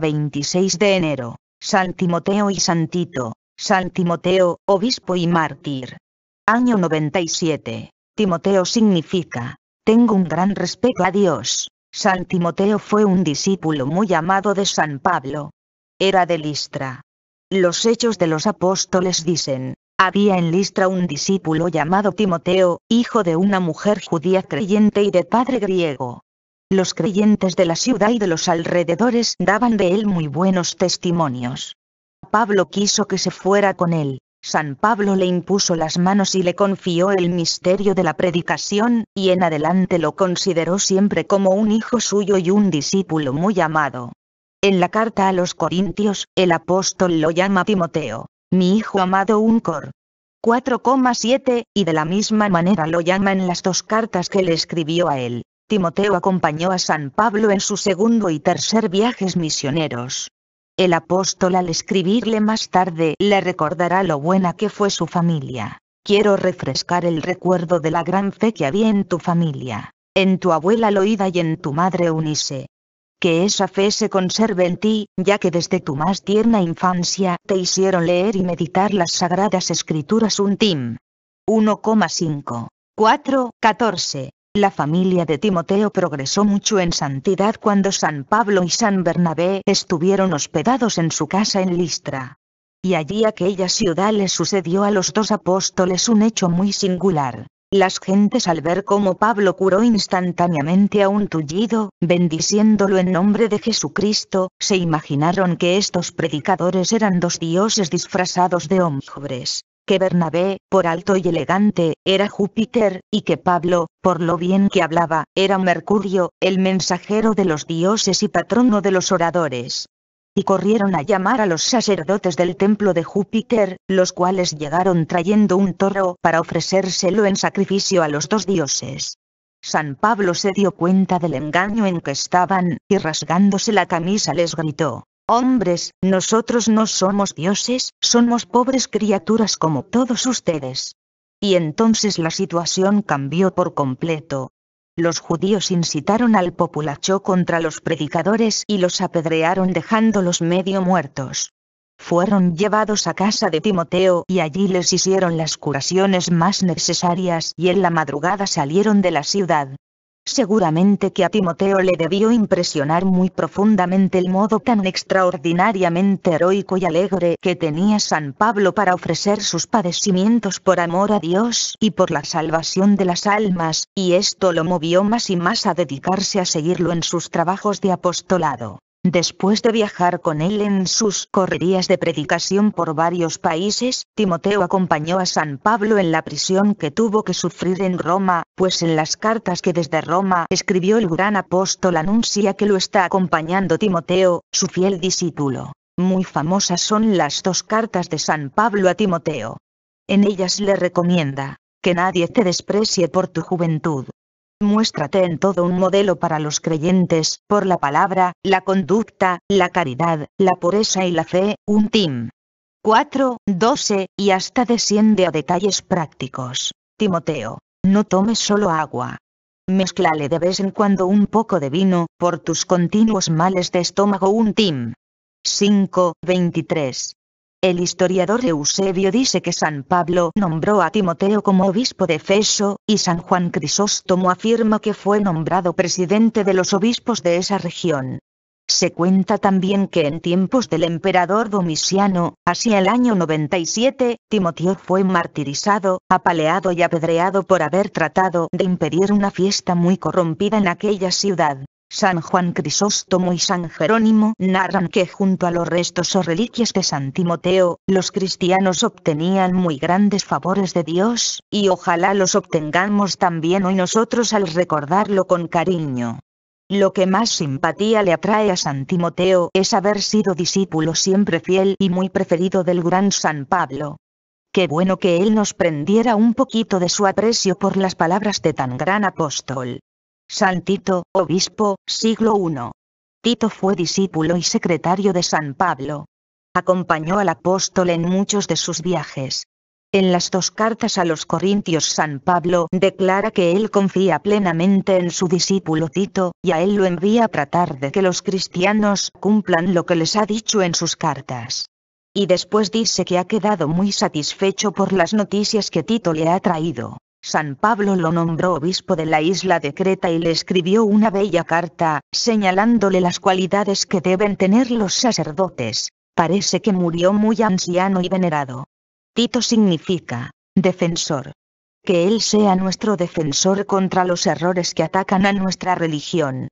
26 de enero, San Timoteo y Santito, San Timoteo, obispo y mártir. Año 97. Timoteo significa, tengo un gran respeto a Dios. San Timoteo fue un discípulo muy amado de San Pablo. Era de Listra. Los hechos de los apóstoles dicen, había en Listra un discípulo llamado Timoteo, hijo de una mujer judía creyente y de padre griego. Los creyentes de la ciudad y de los alrededores daban de él muy buenos testimonios. Pablo quiso que se fuera con él. San Pablo le impuso las manos y le confió el misterio de la predicación, y en adelante lo consideró siempre como un hijo suyo y un discípulo muy amado. En la carta a los Corintios, el apóstol lo llama Timoteo, mi hijo amado Uncor. 4,7, y de la misma manera lo llama en las dos cartas que le escribió a él. Timoteo acompañó a San Pablo en su segundo y tercer viajes misioneros. El apóstol al escribirle más tarde le recordará lo buena que fue su familia. Quiero refrescar el recuerdo de la gran fe que había en tu familia, en tu abuela Loida y en tu madre Unice. Que esa fe se conserve en ti, ya que desde tu más tierna infancia te hicieron leer y meditar las sagradas escrituras un Tim. 1,5. 4, 14. La familia de Timoteo progresó mucho en santidad cuando San Pablo y San Bernabé estuvieron hospedados en su casa en Listra. Y allí aquella ciudad le sucedió a los dos apóstoles un hecho muy singular. Las gentes al ver cómo Pablo curó instantáneamente a un tullido, bendiciéndolo en nombre de Jesucristo, se imaginaron que estos predicadores eran dos dioses disfrazados de hombres que Bernabé, por alto y elegante, era Júpiter, y que Pablo, por lo bien que hablaba, era Mercurio, el mensajero de los dioses y patrono de los oradores. Y corrieron a llamar a los sacerdotes del templo de Júpiter, los cuales llegaron trayendo un toro para ofrecérselo en sacrificio a los dos dioses. San Pablo se dio cuenta del engaño en que estaban, y rasgándose la camisa les gritó, Hombres, nosotros no somos dioses, somos pobres criaturas como todos ustedes. Y entonces la situación cambió por completo. Los judíos incitaron al populacho contra los predicadores y los apedrearon dejándolos medio muertos. Fueron llevados a casa de Timoteo y allí les hicieron las curaciones más necesarias y en la madrugada salieron de la ciudad. Seguramente que a Timoteo le debió impresionar muy profundamente el modo tan extraordinariamente heroico y alegre que tenía San Pablo para ofrecer sus padecimientos por amor a Dios y por la salvación de las almas, y esto lo movió más y más a dedicarse a seguirlo en sus trabajos de apostolado. Después de viajar con él en sus correrías de predicación por varios países, Timoteo acompañó a San Pablo en la prisión que tuvo que sufrir en Roma, pues en las cartas que desde Roma escribió el gran apóstol anuncia que lo está acompañando Timoteo, su fiel discípulo. Muy famosas son las dos cartas de San Pablo a Timoteo. En ellas le recomienda, que nadie te desprecie por tu juventud, muéstrate en todo un modelo para los creyentes, por la palabra, la conducta, la caridad, la pureza y la fe, un tim. 4, 12, y hasta desciende a detalles prácticos. Timoteo, no tomes solo agua. Mezclale de vez en cuando un poco de vino, por tus continuos males de estómago un tim. 5, 23. El historiador Eusebio dice que San Pablo nombró a Timoteo como obispo de Feso, y San Juan Crisóstomo afirma que fue nombrado presidente de los obispos de esa región. Se cuenta también que en tiempos del emperador Domiciano, hacia el año 97, Timoteo fue martirizado, apaleado y apedreado por haber tratado de impedir una fiesta muy corrompida en aquella ciudad. San Juan Crisóstomo y San Jerónimo narran que junto a los restos o reliquias de San Timoteo, los cristianos obtenían muy grandes favores de Dios, y ojalá los obtengamos también hoy nosotros al recordarlo con cariño. Lo que más simpatía le atrae a San Timoteo es haber sido discípulo siempre fiel y muy preferido del gran San Pablo. Qué bueno que él nos prendiera un poquito de su aprecio por las palabras de tan gran apóstol. San Tito, obispo, siglo I. Tito fue discípulo y secretario de San Pablo. Acompañó al apóstol en muchos de sus viajes. En las dos cartas a los Corintios San Pablo declara que él confía plenamente en su discípulo Tito, y a él lo envía a tratar de que los cristianos cumplan lo que les ha dicho en sus cartas. Y después dice que ha quedado muy satisfecho por las noticias que Tito le ha traído. San Pablo lo nombró obispo de la isla de Creta y le escribió una bella carta, señalándole las cualidades que deben tener los sacerdotes. Parece que murió muy anciano y venerado. Tito significa, defensor. Que Él sea nuestro defensor contra los errores que atacan a nuestra religión,